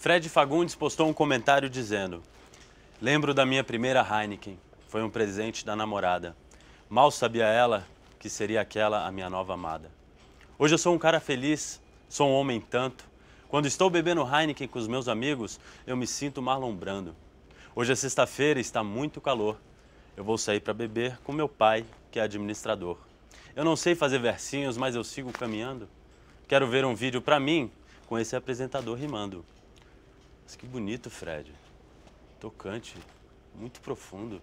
Fred Fagundes postou um comentário dizendo: Lembro da minha primeira Heineken. Foi um presente da namorada. Mal sabia ela que seria aquela a minha nova amada. Hoje eu sou um cara feliz, sou um homem tanto. Quando estou bebendo Heineken com os meus amigos, eu me sinto malombrando. Hoje é sexta-feira e está muito calor. Eu vou sair para beber com meu pai, que é administrador. Eu não sei fazer versinhos, mas eu sigo caminhando. Quero ver um vídeo para mim com esse apresentador rimando. Mas que bonito, Fred. Tocante, muito profundo.